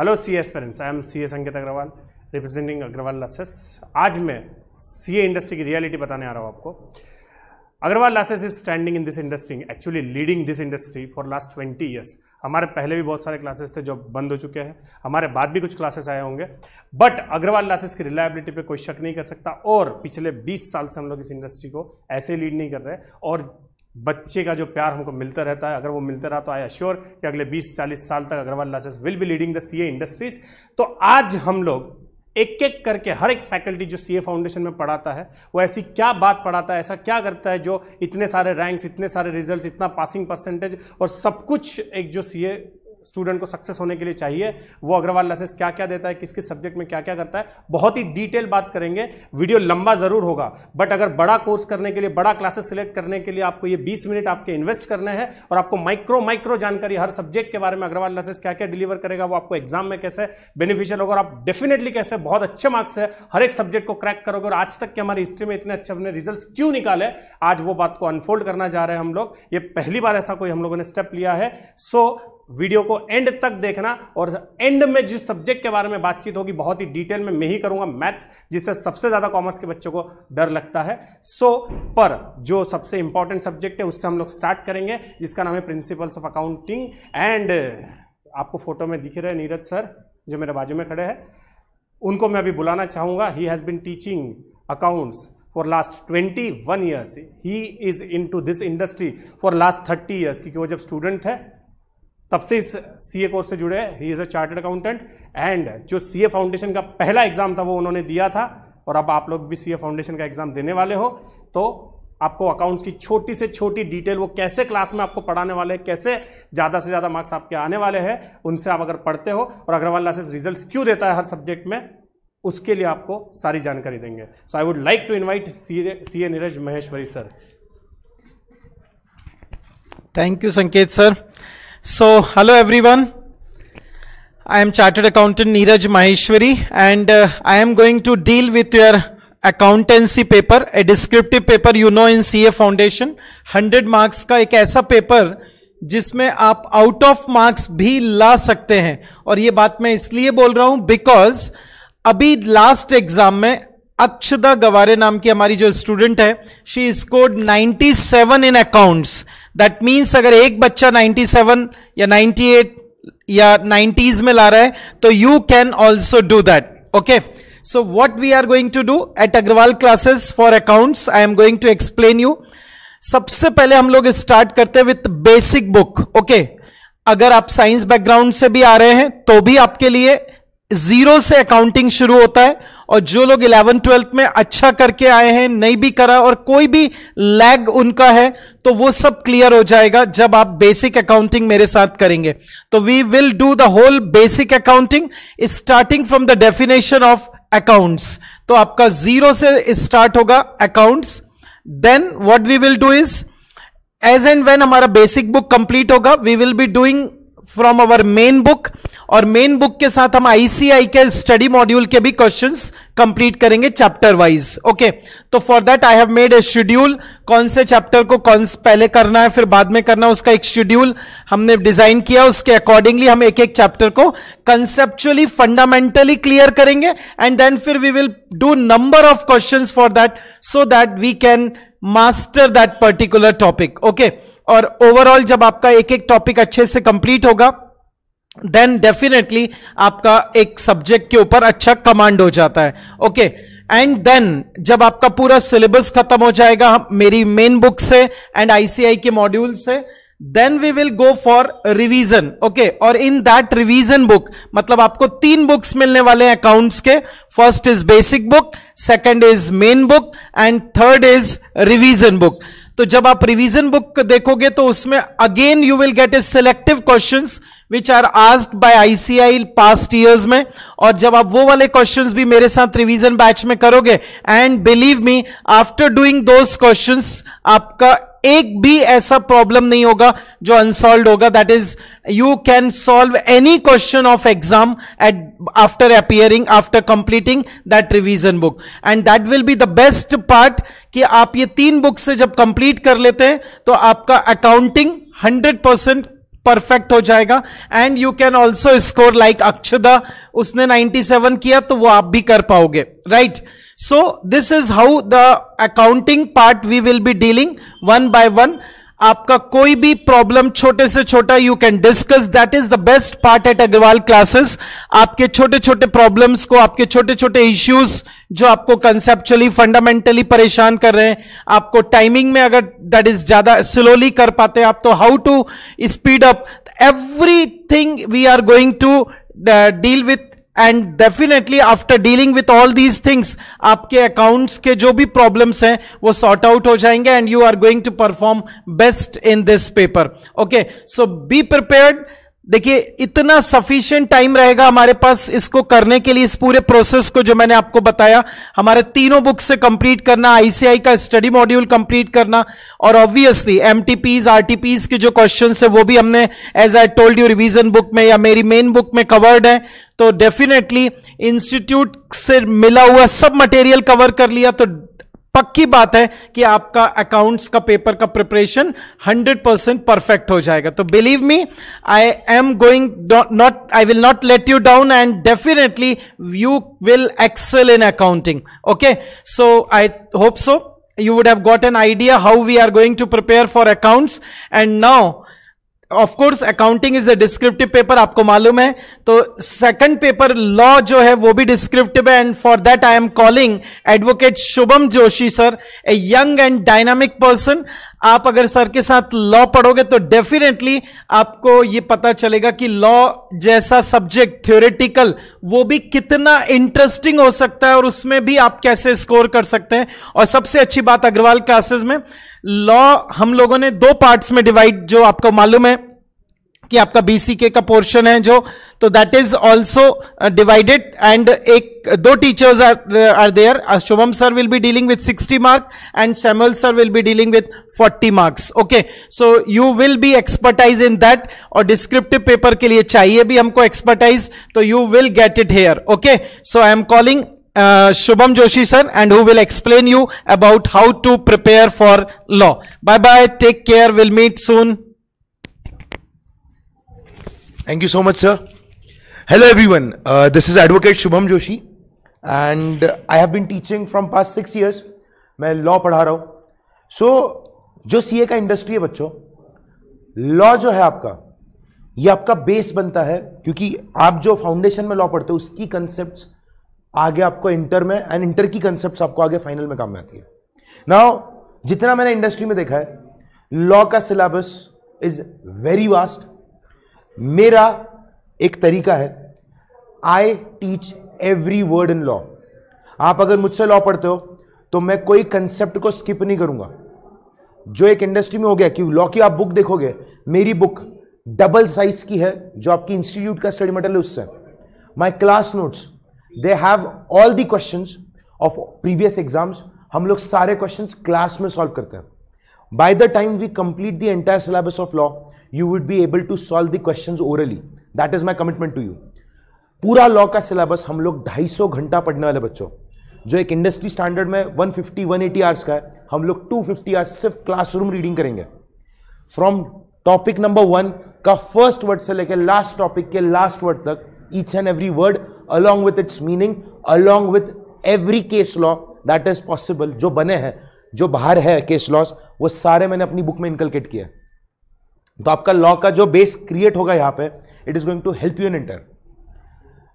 Hello CS parents I am CS Ankit Agarwal representing Agarwal classes आज मैं सी ए industry की reality बताने आ रहा हूँ आपको Agarwal classes is standing in this industry actually leading this industry for last twenty years हमारे पहले भी बहुत सारे क्लासेस थे जो बंद हो चुके हैं हमारे बाद भी कुछ क्लासेस आए होंगे बट अग्रवाल लासेस की रिलायबिलिटी पे कोई शक नहीं कर सकता और पिछले 20 साल से हम लोग इस इंडस्ट्री को ऐसे लीड नहीं कर रहे और बच्चे का जो प्यार हमको मिलता रहता है अगर वो मिलता रहा तो आई अश्योर कि अगले 20-40 साल तक Agarwal classes will be leading the CA industries तो आज हम लोग एक एक करके हर एक फैकल्टी जो सीए फाउंडेशन में पढ़ाता है वो ऐसी क्या बात पढ़ाता है ऐसा क्या करता है जो इतने सारे रैंक्स इतने सारे रिजल्ट्स इतना पासिंग परसेंटेज और सब कुछ एक जो सी स्टूडेंट को सक्सेस होने के लिए चाहिए वो अग्रवाल लेसेस क्या क्या देता है किस किस सब्जेक्ट में क्या क्या करता है बहुत ही डिटेल बात करेंगे वीडियो लंबा जरूर होगा बट अगर बड़ा कोर्स करने के लिए बड़ा क्लासेस सिलेक्ट करने के लिए आपको ये 20 मिनट आपके इन्वेस्ट करने हैं और आपको माइक्रो माइक्रो जानकारी हर सब्जेक्ट के बारे में अग्रवाल लेसेस क्या क्या डिलीवर करेगा वो आपको एग्जाम में कैसे बेनिफिशियल होगा और आप डेफिनेटली कैसे बहुत अच्छे मार्क्स है हर एक सब्जेक्ट को क्रैक करोगे और आज तक के हमारी हिस्ट्री में इतने अच्छे अपने रिजल्ट क्यों निकाले आज वो बात को अनफोल्ड करना जा रहे हैं हम लोग ये पहली बार ऐसा कोई हम लोगों ने स्टेप लिया है सो so, वीडियो को एंड तक देखना और एंड में जिस सब्जेक्ट के बारे में बातचीत होगी बहुत ही डिटेल में मैं ही करूंगा मैथ्स जिससे सबसे ज़्यादा कॉमर्स के बच्चों को डर लगता है सो so, पर जो सबसे इंपॉर्टेंट सब्जेक्ट है उससे हम लोग स्टार्ट करेंगे जिसका नाम है प्रिंसिपल्स ऑफ अकाउंटिंग एंड आपको फोटो में दिख रहे नीरज सर जो मेरे बाजू में खड़े हैं उनको मैं अभी बुलाना चाहूँगा he has been teaching accounts for last twenty one years he is into this industry for last thirty years क्योंकि वो जब स्टूडेंट है तब से इस सीए कोर्स से जुड़े he is a chartered accountant and जो सीए फाउंडेशन का पहला एग्ज़ाम था वो उन्होंने दिया था और अब आप लोग भी सीए फाउंडेशन का एग्ज़ाम देने वाले हो तो आपको अकाउंट्स की छोटी से छोटी डिटेल वो कैसे क्लास में आपको पढ़ाने वाले हैं कैसे ज़्यादा से ज़्यादा मार्क्स आपके आने वाले हैं उनसे आप अगर पढ़ते हो और अग्रवाल क्लासेस रिजल्ट क्यों देता है हर सब्जेक्ट में उसके लिए आपको सारी जानकारी देंगे so I would like to invite C A Neeraj Maheshwari sir thank you Sanket sir So, hello everyone. I am Chartered Accountant Neeraj Maheshwari and uh, I am going to deal with your accountancy paper, a descriptive paper you know in CA Foundation. 100 marks ka ek aisa paper जिसमें आप out of marks भी ला सकते हैं और ये बात मैं इसलिए बोल रहा हूं बिकॉज अभी लास्ट एग्जाम में अक्षदा गवारे नाम की हमारी जो स्टूडेंट है she scored 97 in accounts that means अगर एक बच्चा 97 या 98 या 90s में ला रहा है तो you can also do that okay so what we are going to do at Agarwal classes for accounts I am going to explain you सबसे पहले हम लोग स्टार्ट करते हैं विथ बेसिक बुक ओके अगर आप साइंस बैकग्राउंड से भी आ रहे हैं तो भी आपके लिए जीरो से अकाउंटिंग शुरू होता है और जो लोग इलेवन ट्वेल्थ में अच्छा करके आए हैं नहीं भी करा और कोई भी लैग उनका है तो वो सब क्लियर हो जाएगा जब आप बेसिक अकाउंटिंग मेरे साथ करेंगे तो we will do the whole basic accounting starting from the definition of accounts तो आपका जीरो से स्टार्ट होगा accounts then what we will do is as and when हमारा बेसिक बुक कंप्लीट होगा we will be doing from our main book और main book के साथ हम आईसीआई के स्टडी मॉड्यूल के भी क्वेश्चंस कंप्लीट करेंगे चैप्टर वाइज ओके तो for that I have made a schedule कौन से चैप्टर को कौन से पहले करना है फिर बाद में करना है उसका एक शेड्यूल हमने डिजाइन किया उसके अकॉर्डिंगली हम एक एक चैप्टर को कंसेप्चुअली फंडामेंटली क्लियर करेंगे एंड देन फिर we will do number of question for that so that we can master that particular topic okay और ओवरऑल जब आपका एक एक टॉपिक अच्छे से कंप्लीट होगा देन डेफिनेटली आपका एक सब्जेक्ट के ऊपर अच्छा कमांड हो जाता है ओके एंड देन जब आपका पूरा सिलेबस खत्म हो जाएगा मेरी मेन बुक से एंड आईसीआई के मॉड्यूल से then we will go for revision okay और इन दैट रिविजन बुक मतलब आपको तीन बुक्स मिलने वाले हैं अकाउंट्स के first is basic book second is main book and third is revision book तो जब आप रिवीजन बुक देखोगे तो उसमें again you will get a selective question which are asked by ICAI past years में और जब आप वो वाले क्वेश्चन भी मेरे साथ रिवीजन बैच में करोगे and believe me after doing those question आपका एक भी ऐसा प्रॉब्लम नहीं होगा जो अनसॉल्व होगा that is you can solve any question of exam at after appearing after completing that revision book and that will be the best part कि आप ये तीन बुक से जब कंप्लीट कर लेते हैं तो आपका अकाउंटिंग हंड्रेड परसेंट परफेक्ट हो जाएगा and you can also score like Akshada उसने 97 किया तो वो आप भी कर पाओगे right right? so this is how the accounting part we will be dealing one by one आपका कोई भी प्रॉब्लम छोटे से छोटा you can discuss that is the best part at Agarwal classes आपके छोटे छोटे प्रॉब्लम्स को आपके छोटे छोटे इश्यूज जो आपको कंसेप्चुअली फंडामेंटली परेशान कर रहे हैं आपको टाइमिंग में अगर दैट इज ज्यादा स्लोली कर पाते हैं आप तो how to speed up everything we are going to deal with and definitely after dealing with all these things आपके अकाउंट्स के जो भी प्रॉब्लम्स हैं वो सॉर्ट आउट हो जाएंगे and you are going to perform best in this paper okay so be prepared देखिए इतना सफिशियंट टाइम रहेगा हमारे पास इसको करने के लिए इस पूरे प्रोसेस को जो मैंने आपको बताया हमारे तीनों बुक से कंप्लीट करना आईसीआई का स्टडी मॉड्यूल कंप्लीट करना और ऑब्वियसली एमटीपीज आरटीपीज के जो क्वेश्चन है वो भी हमने as I told you revision book में या मेरी मेन बुक में कवर्ड है तो डेफिनेटली इंस्टीट्यूट से मिला हुआ सब मटेरियल कवर कर लिया तो पक्की बात है कि आपका अकाउंट्स का पेपर का प्रिपरेशन 100 परसेंट परफेक्ट हो जाएगा तो believe me I am going not I will not let you down and definitely you will excel in accounting okay so I hope so you would have got an idea how we are going to prepare for accounts and now of course accounting is a descriptive paper आपको मालूम है तो second paper law जो है वो भी descriptive है and for that I am calling advocate Shubham Joshi sir a young and dynamic person आप अगर सर के साथ लॉ पढ़ोगे तो डेफिनेटली आपको ये पता चलेगा कि लॉ जैसा सब्जेक्ट थ्योरेटिकल वो भी कितना इंटरेस्टिंग हो सकता है और उसमें भी आप कैसे स्कोर कर सकते हैं और सबसे अच्छी बात अग्रवाल क्लासेस में लॉ हम लोगों ने दो पार्ट्स में डिवाइड जो आपको मालूम है कि आपका बीसीके का पोर्शन है जो तो that is also divided and एक दो teachers are there Shubham sir will be dealing with 60 mark and Samuel sir will be dealing with 40 marks okay so you will be expertise in that और descriptive paper के लिए चाहिए भी हमको expertise तो you will get it here okay so I am calling Shubham Joshi sir and who will explain you about how to prepare for law bye bye take care will meet soon thank you so much sir hello everyone this is advocate Shubham Joshi and I have been teaching from past six years मैं law पढ़ा रहा हूँ so so, जो CA का industry है बच्चों law जो है आपका ये आपका बेस बनता है क्योंकि आप जो फाउंडेशन में लॉ पढ़ते हो उसकी कंसेप्ट आगे आपको इंटर में एंड इंटर की कंसेप्ट आपको आगे फाइनल में काम में आती है नाउ जितना मैंने इंडस्ट्री में देखा है लॉ का सिलेबस इज वेरी वास्ट मेरा एक तरीका है I teach every word in law आप अगर मुझसे लॉ पढ़ते हो तो मैं कोई कंसेप्ट को स्किप नहीं करूंगा जो एक इंडस्ट्री में हो गया कि लॉ की आप बुक देखोगे मेरी बुक डबल साइज की है जो आपकी इंस्टीट्यूट का स्टडी मटेरियल है उससे my class notes they have all the question of previous exams हम लोग सारे क्वेश्चन क्लास में सॉल्व करते हैं by the time we complete the entire syllabus of law you would be able to solve the question orally that is my commitment to you पूरा law का syllabus हम लोग 250 घंटा पढ़ने वाले बच्चों जो एक इंडस्ट्री स्टैंडर्ड में 150 एटी आवर्स का है हम लोग 250 आवर्स सिर्फ क्लासरूम रीडिंग करेंगे फ्रॉम टॉपिक नंबर वन का फर्स्ट वर्ड से लेकर लास्ट टॉपिक के लास्ट वर्ड तक each and every word along with its meaning along with every case law that is possible जो बने हैं जो बाहर है केस लॉस वो सारे मैंने अपनी बुक में इनकलकेट किया है तो आपका लॉ का जो बेस क्रिएट होगा यहां पे it is going to help you in inter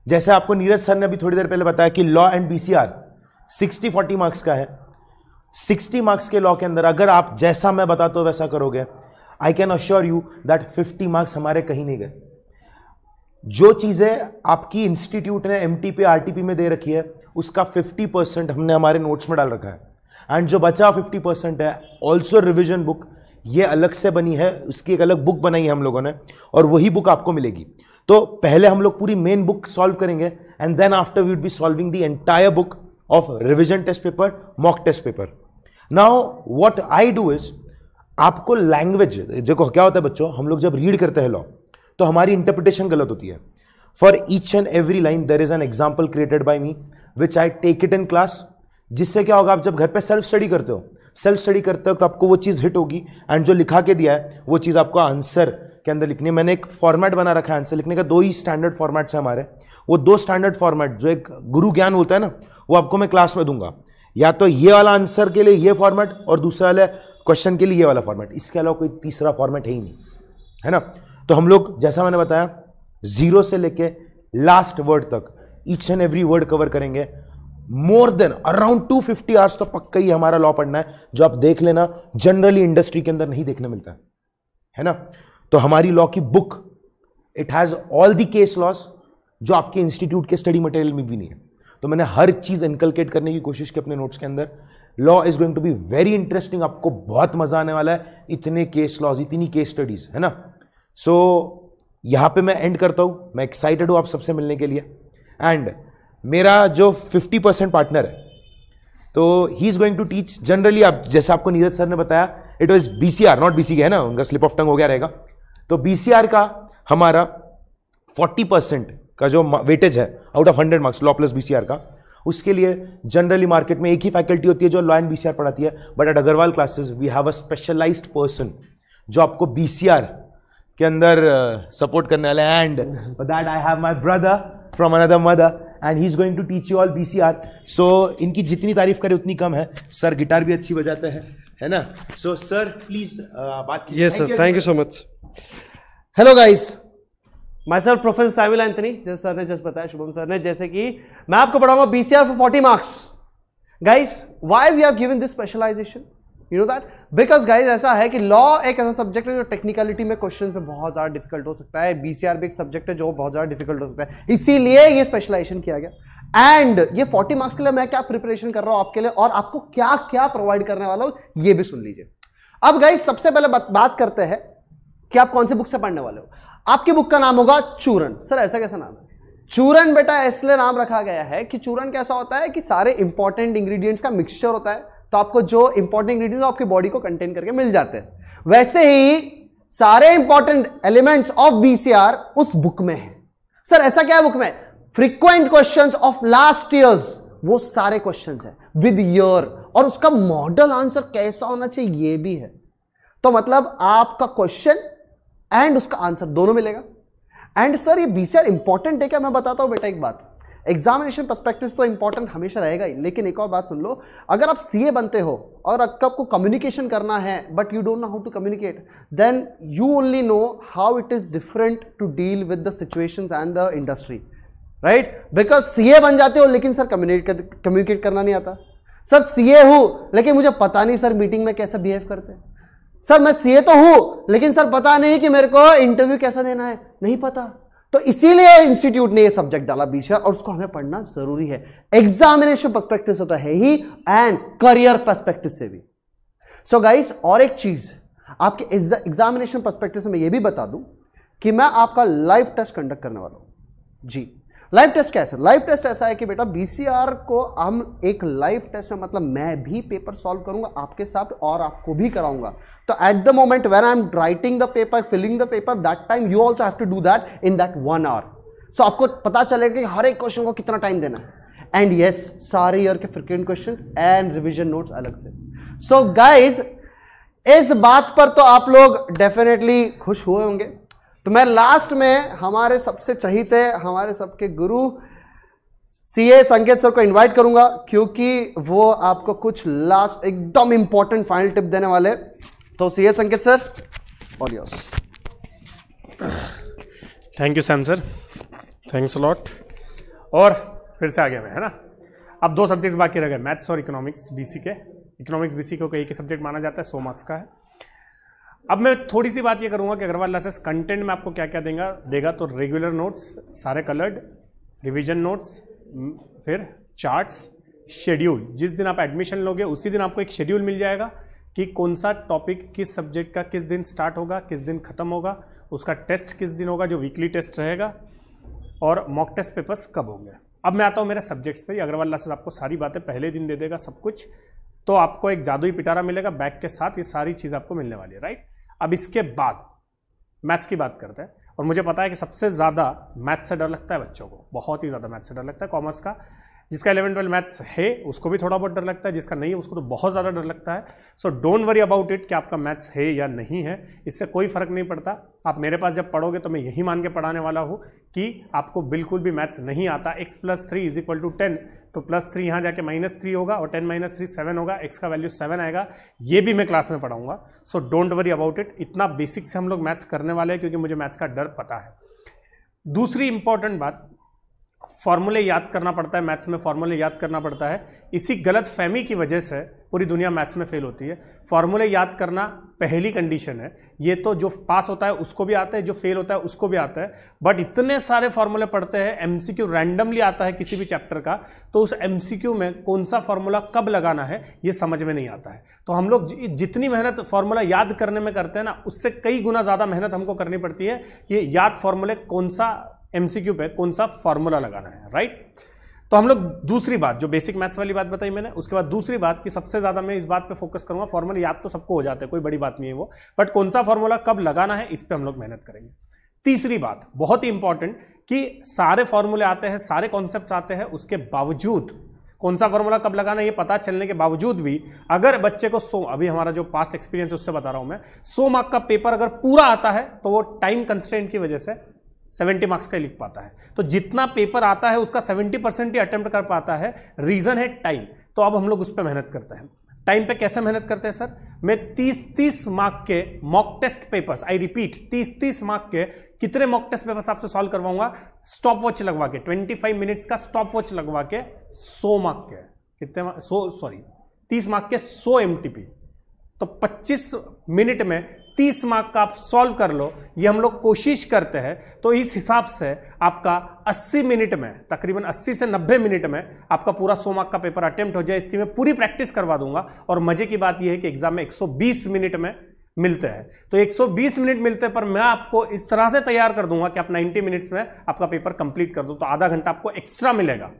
जैसे आपको नीरज सर ने अभी थोड़ी देर पहले बताया कि law and B C R sixty forty marks का है सिक्सटी मार्क्स के लॉ के अंदर अगर आप जैसा मैं बताता हूं वैसा करोगे I can assure you that fifty marks हमारे कहीं नहीं गए जो चीज़ें आपकी इंस्टीट्यूट ने M T P R T P में दे रखी है उसका फिफ्टी परसेंट हमने हमारे नोट्स में डाल रखा है एंड जो बचा फिफ्टी परसेंट है ऑल्सो रिविजन बुक ये अलग से बनी है उसकी एक अलग बुक बनाई है हम लोगों ने और वही बुक आपको मिलेगी तो पहले हम लोग पूरी मेन बुक सॉल्व करेंगे and then after we would be solving the entire book of revision test paper mock test paper now what I do is आपको लैंग्वेज देखो क्या होता है बच्चों हम लोग जब रीड करते हैं लॉ तो हमारी इंटरप्रिटेशन गलत होती है for each and every line there is an example created by me which I take it in class जिससे क्या होगा आप जब घर पर सेल्फ स्टडी करते हो सेल्फ स्टडी करते वक्त तो आपको वो चीज़ हिट होगी एंड जो लिखा के दिया है वो चीज़ आपको आंसर के अंदर लिखनी है मैंने एक फॉर्मेट बना रखा है आंसर लिखने का दो ही स्टैंडर्ड फॉर्मेट्स हैं हमारे वो दो स्टैंडर्ड फॉर्मेट जो एक गुरु ज्ञान होता है ना वो आपको मैं क्लास में दूंगा या तो ये वाला आंसर के लिए ये फॉर्मेट और दूसरा वाला क्वेश्चन के लिए ये वाला फॉर्मेट इसके अलावा कोई तीसरा फॉर्मेट है ही नहीं है ना तो हम लोग जैसा मैंने बताया जीरो से लेके लास्ट वर्ड तक each and every word cover करेंगे मोर देन अराउंड 250 आवर्स तो पक्का ही हमारा लॉ पढ़ना है जो आप देख लेना जनरली इंडस्ट्री के अंदर नहीं देखने मिलता है है ना तो हमारी लॉ की book it has all the case laws जो आपके इंस्टीट्यूट के स्टडी मटेरियल में भी नहीं है तो मैंने हर चीज इनकलकेट करने की कोशिश की अपने नोट्स के अंदर law is going to be very interesting आपको बहुत मजा आने वाला है इतने केस लॉज इतनी केस स्टडीज है ना सो so, यहां पे मैं एंड करता हूं मैं एक्साइटेड हूं आप सबसे मिलने के लिए एंड मेरा जो 50 परसेंट पार्टनर है तो he is going to teach generally आप जैसे आपको नीरज सर ने बताया it was B C R not B C है ना उनका स्लिप ऑफ टंग हो गया रहेगा तो बी सी आर का हमारा 40 परसेंट का जो वेटेज है out of hundred marks law plus B C R का उसके लिए जनरली मार्केट में एक ही फैकल्टी होती है जो law and B C R पढ़ाती है but at Agarwal classes we have a specialise person जो आपको बी सी आर के अंदर सपोर्ट uh, करने वाला है and that I have my brother from another mother and he is going to teach you all B C R so इनकी जितनी तारीफ करें उतनी कम है सर गिटार भी अच्छी बजाते हैं है ना सो सर प्लीज़ बात कीजिए sir thank you so much hello guys my sir professor साविल एंथनी जैसे सर ने जस्ट बताया शुभम सर ने जैसे कि मैं आपको पढ़ाऊंगा BCR for forty marks guys why we have given this specialisation you know that because guys ऐसा है कि लॉ एक ऐसा सब्जेक्ट है जो टेक्निकलिटी में क्वेश्चन में बहुत ज़्यादा डिफिकल्ट हो सकता है बीसीआर भी एक सब्जेक्ट है जो बहुत ज़्यादा डिफिकल्ट हो सकता है इसीलिए ये स्पेशलाइजेशन किया गया एंड ये फोर्टी मार्क्स के लिए मैं क्या प्रिपरेशन कर रहा हूँ आपके लिए और आपको क्या क्या प्रोवाइड करने वाला हूँ ये भी सुन लीजिए अब गाइज सबसे पहले बात, बात करते हैं कि आप कौन से बुक से पढ़ने वाले हो आपकी बुक का नाम होगा चूरन सर ऐसा कैसा नाम है चूरन बेटा इसलिए नाम रखा गया है कि चूरन कैसा होता है कि सारे इंपॉर्टेंट इंग्रेडिएंट्स का मिक्सचर होता है तो आपको जो इंपॉर्टेंट इंग्रीडियंट आपकी बॉडी को कंटेन करके मिल जाते हैं वैसे ही सारे इंपॉर्टेंट एलिमेंट्स ऑफ बीसीआर उस बुक में है सर ऐसा क्या है बुक में frequent questions of last years वो सारे क्वेश्चंस है विद ईयर और उसका मॉडल आंसर कैसा होना चाहिए ये भी है तो मतलब आपका क्वेश्चन एंड उसका आंसर दोनों मिलेगा एंड सर ये बीसीआर इंपॉर्टेंट है क्या मैं बताता हूं बेटा एक बात एग्जामिनेशन परस्पेक्टिव तो इंपॉर्टेंट हमेशा रहेगा ही लेकिन एक और बात सुन लो अगर आप सी बनते हो और आपको कम्युनिकेशन करना है but you don't know how to communicate then you only know how it is different to deal with the situations and the industry right because C बन जाते हो लेकिन सर कम्युनिकेट कम्युनिकेट करना नहीं आता सर सी ए हूँ लेकिन मुझे पता नहीं सर मीटिंग में कैसे बिहेव करते हैं सर मैं ए तो हूँ लेकिन सर पता नहीं कि मेरे को इंटरव्यू कैसा देना है नहीं पता तो इसीलिए इंस्टीट्यूट ने ये सब्जेक्ट डाला बीच में और उसको हमें पढ़ना जरूरी है एग्जामिनेशन पर्सपेक्टिव से तो है ही एंड करियर पर्सपेक्टिव से भी सो so गाइस और एक चीज आपके एग्जामिनेशन पर्सपेक्टिव से मैं ये भी बता दूं कि मैं आपका लाइव टेस्ट कंडक्ट करने वाला हूं जी लाइफ टेस्ट कैसे लाइफ टेस्ट ऐसा है कि बेटा बीसीआर को हम एक लाइव टेस्ट में मतलब मैं भी पेपर सॉल्व करूंगा आपके साथ और आपको भी कराऊंगा तो at the moment where I am writing the paper filling the paper that time you also have to do that in that one hour so आपको पता चलेगा कि हर एक क्वेश्चन को कितना टाइम देना है एंड येस yes, सारे ईयर के frequent question and revision notes अलग से सो so, गाइज इस बात पर तो आप लोग डेफिनेटली खुश हुए होंगे तो मैं लास्ट में हमारे सबसे चहीते हमारे सबके गुरु सी ए संकेत सर को इनवाइट करूंगा क्योंकि वो आपको कुछ लास्ट एकदम इंपॉर्टेंट फाइनल टिप देने वाले तो सी ए संकेत सर और yes thank you Sam sir thanks lot और फिर से आगे मैं है ना अब दो सब्जेक्ट्स बाकी रह गए मैथ्स और इकोनॉमिक्स बीसी के इकोनॉमिक्स बीसी को एक ही सब्जेक्ट माना जाता है सो मार्क्स का है अब मैं थोड़ी सी बात ये करूंगा कि अग्रवाल क्लासेस कंटेंट में आपको क्या क्या देगा देगा तो रेगुलर नोट्स सारे कलर्ड रिविजन नोट्स फिर चार्ट्स शेड्यूल जिस दिन आप एडमिशन लोगे उसी दिन आपको एक शेड्यूल मिल जाएगा कि कौन सा टॉपिक किस सब्जेक्ट का किस दिन स्टार्ट होगा किस दिन खत्म होगा उसका टेस्ट किस दिन होगा जो वीकली टेस्ट रहेगा और मॉक टेस्ट पेपर्स कब होंगे अब मैं आता हूँ मेरे सब्जेक्ट्स पर अग्रवाल क्लासेस आपको सारी बातें पहले दिन दे देगा सब कुछ तो आपको एक जादुई पिटारा मिलेगा बैग के साथ ये सारी चीज़ आपको मिलने वाली है राइट अब इसके बाद मैथ्स की बात करते हैं और मुझे पता है कि सबसे ज़्यादा मैथ्स से डर लगता है बच्चों को बहुत ही ज़्यादा मैथ से डर लगता है कॉमर्स का जिसका इलेवन ट्वेल्व मैथ्स है उसको भी थोड़ा बहुत डर लगता है जिसका नहीं है उसको तो बहुत ज़्यादा डर लगता है so don't worry about it कि आपका मैथ्स है या नहीं है इससे कोई फ़र्क नहीं पड़ता आप मेरे पास जब पढ़ोगे तो मैं यही मान के पढ़ाने वाला हूँ कि आपको बिल्कुल भी मैथ्स नहीं आता X plus three is equal to ten तो प्लस थ्री यहाँ जाके माइनस थ्री होगा और टेन माइनस थ्री सेवन होगा एक्स का वैल्यू सेवन आएगा ये भी मैं क्लास में पढ़ाऊंगा so don't worry about it इतना बेसिक से हम लोग मैथ्स करने वाले हैं क्योंकि मुझे मैथ्स का डर पता है दूसरी इंपॉर्टेंट बात फॉर्मूले याद करना पड़ता है मैथ्स में फॉर्मूले याद करना पड़ता है इसी गलत फहमी की वजह से पूरी दुनिया मैथ्स में फेल होती है फॉर्मूले याद करना पहली कंडीशन है ये तो जो पास होता है उसको भी आता है जो फेल होता है उसको भी आता है बट इतने सारे फॉर्मूले पढ़ते हैं क्यू रैंडमली आता है किसी भी चैप्टर का तो उस क्यू में कौन सा फॉर्मूला कब लगाना है ये समझ में नहीं आता है तो हम लोग जितनी मेहनत फॉर्मूला याद करने में करते हैं ना उससे कई गुना ज़्यादा मेहनत हमको करनी पड़ती है कि याद फॉर्मूले कौन सा एमसीक्यू पे कौन सा फॉर्मूला लगाना है राइट तो हम लोग दूसरी बात जो बेसिक मैथ्स वाली बात बताई मैंने उसके बाद दूसरी बात कि सबसे ज्यादा मैं इस बात पे फोकस करूंगा फॉर्मूला याद तो सबको हो जाता है कोई बड़ी बात नहीं है वो बट कौन सा फॉर्मूला कब लगाना है इस पर हम लोग मेहनत करेंगे तीसरी बात बहुत ही इंपॉर्टेंट कि सारे फॉर्मूले आते हैं सारे कॉन्सेप्ट आते हैं उसके बावजूद कौन सा फॉर्मूला कब लगाना ये पता चलने के बावजूद भी अगर बच्चे को सो अभी हमारा जो पास्ट एक्सपीरियंस है उससे बता रहा हूं मैं सो मार्क का पेपर अगर पूरा आता है तो वो टाइम कंस्टेंट की वजह से 70 मार्क्स का लिख पाता है तो जितना पेपर आता है उसका 70 परसेंट ही अटेम्प्ट कर पाता है रीज़न है टाइम तो अब हम लोग उस पर मेहनत करते हैं टाइम पे कैसे मेहनत करते हैं सर मैं 30 30 मार्क के mock test papers I repeat 30 30 mark के कितने मॉक टेस्ट पेपर्स आपसे सॉल्व करवाऊंगा स्टॉप वॉच लगवा के 25 मिनट्स का स्टॉप वॉच लगवा के 100 मार्क के कितने सो सॉरी 30 मार्क के 100 एम तो 25 मिनट में तीस मार्क का आप सॉल्व कर लो ये हम लोग कोशिश करते हैं तो इस हिसाब से आपका 80 मिनट में तकरीबन 80 से 90 मिनट में आपका पूरा सौ मार्क का पेपर अटेम्प्ट हो जाए इसकी मैं पूरी प्रैक्टिस करवा दूंगा और मजे की बात यह है कि एग्जाम में 120 मिनट में मिलते हैं तो 120 मिनट मिलते पर मैं आपको इस तरह से तैयार कर दूंगा कि आप नाइन्टी मिनट्स में आपका पेपर कंप्लीट कर दो तो आधा घंटा आपको एक्स्ट्रा मिलेगा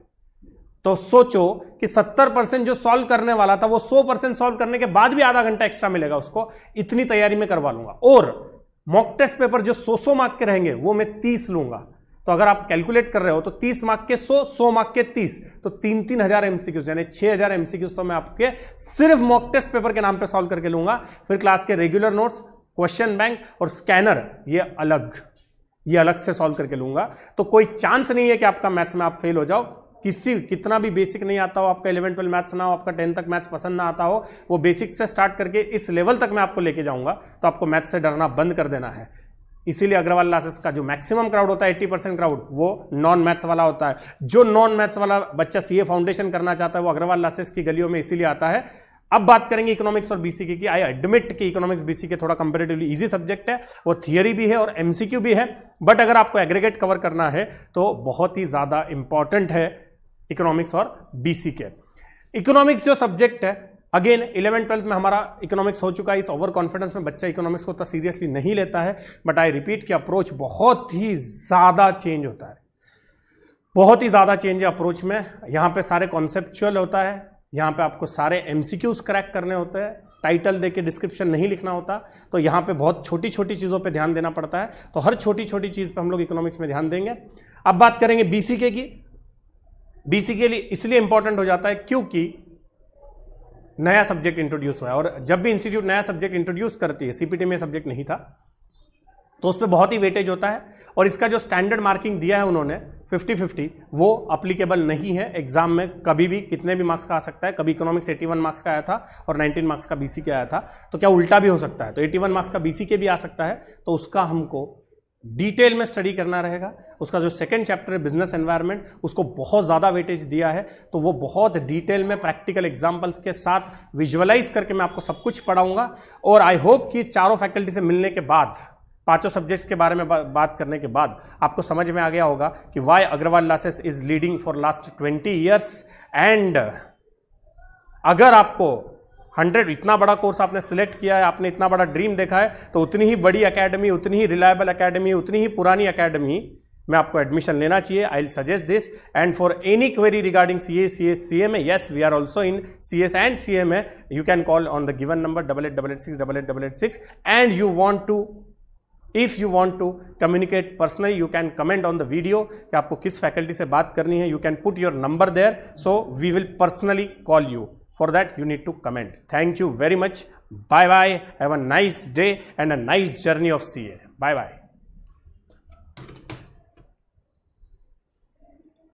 तो सोचो कि 70 परसेंट जो सॉल्व करने वाला था वो 100 परसेंट सॉल्व करने के बाद भी आधा घंटा एक्स्ट्रा मिलेगा उसको इतनी तैयारी में करवा लूंगा और मॉक टेस्ट पेपर जो 100 सौ मार्क के रहेंगे वो मैं 30 लूंगा तो अगर आप कैलकुलेट कर रहे हो तो 30 मार्क के 100 100 मार्क के 30 तो तीन तीन हजार एमसीक्यूज यानी 6000 एमसीक्यूज तो मैं आपके सिर्फ मॉक टेस्ट पेपर के नाम पे सॉल्व करके लूंगा फिर क्लास के रेगुलर नोट्स क्वेश्चन बैंक और स्कैनर ये अलग ये अलग से सॉल्व करके लूंगा तो कोई चांस नहीं है कि आपका मैथ्स में आप फेल हो जाओ किसी कितना भी बेसिक नहीं आता हो आपका इलेवन ट्वेल्व मैथ्स ना हो आपका टेंथ तक मैथ्स पसंद ना आता हो वो बेसिक से स्टार्ट करके इस लेवल तक मैं आपको लेके जाऊंगा तो आपको मैथ्स से डरना बंद कर देना है इसीलिए अग्रवाल क्लासेस का जो मैक्सिमम क्राउड होता है 80 परसेंट क्राउड वो नॉन मैथ्स वाला होता है जो नॉन मैथ्स वाला बच्चा सीए फाउंडेशन करना चाहता है वो अग्रवाल क्लासेस की गलियों में इसीलिए आता है अब बात करेंगे इकोनॉमिक्स और बीसी की आई एडमिट कि इकोनॉमिक्स के थोड़ा कंपेरेटिवली इजी सब्जेक्ट है वो थियरी भी है और एमसीक्यू भी है बट अगर आपको एग्रीगेट कवर करना है तो बहुत ही ज़्यादा इंपॉर्टेंट है इकोनॉमिक्स और बीसी के इकोनॉमिक्स जो सब्जेक्ट है अगेन इलेवन ट्वेल्थ में हमारा इकोनॉमिक्स हो चुका है इस ओवर कॉन्फिडेंस में बच्चा इकोनॉमिक्स को उतना सीरियसली नहीं लेता है बट आई रिपीट कि अप्रोच बहुत ही ज़्यादा चेंज होता है बहुत ही ज़्यादा चेंज है अप्रोच में यहाँ पे सारे कॉन्सेप्चुअल होता है यहाँ पे आपको सारे एम क्रैक करने होते हैं टाइटल देके डिस्क्रिप्शन नहीं लिखना होता तो यहाँ पे बहुत छोटी छोटी चीज़ों पे ध्यान देना पड़ता है तो हर छोटी छोटी चीज़ पे हम लोग इकोनॉमिक्स में ध्यान देंगे अब बात करेंगे बीसीके की बीसी के लिए इसलिए इंपॉर्टेंट हो जाता है क्योंकि नया सब्जेक्ट इंट्रोड्यूस हुआ है और जब भी इंस्टीट्यूट नया सब्जेक्ट इंट्रोड्यूस करती है सीपीटी में सब्जेक्ट नहीं था तो उस पर बहुत ही वेटेज होता है और इसका जो स्टैंडर्ड मार्किंग दिया है उन्होंने 50-50 वो अप्लीकेबल नहीं है एग्जाम में कभी भी कितने भी मार्क्स का आ सकता है कभी इकोनॉमिक्स 81 मार्क्स का आया था और 19 मार्क्स का बीसी के आया था तो क्या उल्टा भी हो सकता है तो 81 मार्क्स का बीसी के भी आ सकता है तो उसका हमको डिटेल में स्टडी करना रहेगा उसका जो सेकेंड चैप्टर है बिजनेस एनवायरनमेंट उसको बहुत ज़्यादा वेटेज दिया है तो वो बहुत डिटेल में प्रैक्टिकल एग्जाम्पल्स के साथ विजुअलाइज करके मैं आपको सब कुछ पढ़ाऊंगा और आई होप कि चारों फैकल्टी से मिलने के बाद पांचों सब्जेक्ट्स के बारे में बा, बात करने के बाद आपको समझ में आ गया होगा कि why Agarwal classes is leading for last twenty years and अगर आपको हंड्रेड इतना बड़ा कोर्स आपने सेलेक्ट किया है आपने इतना बड़ा ड्रीम देखा है तो उतनी ही बड़ी अकेडमी उतनी ही रिलायबल अकेडमी उतनी ही पुरानी अकेडमी में आपको एडमिशन लेना चाहिए I will suggest this and for any query regarding C A C S C M S yes we are also in C S and C M A you can call on the given number double eight double eight six double eight double eight six and you want to if you want to communicate personally you can comment on the video कि आपको किस faculty से बात करनी है you can put your number there so we will personally call you For that, you need to comment. Thank you very much. Bye bye. Have a nice day and a nice journey of CA. Bye bye.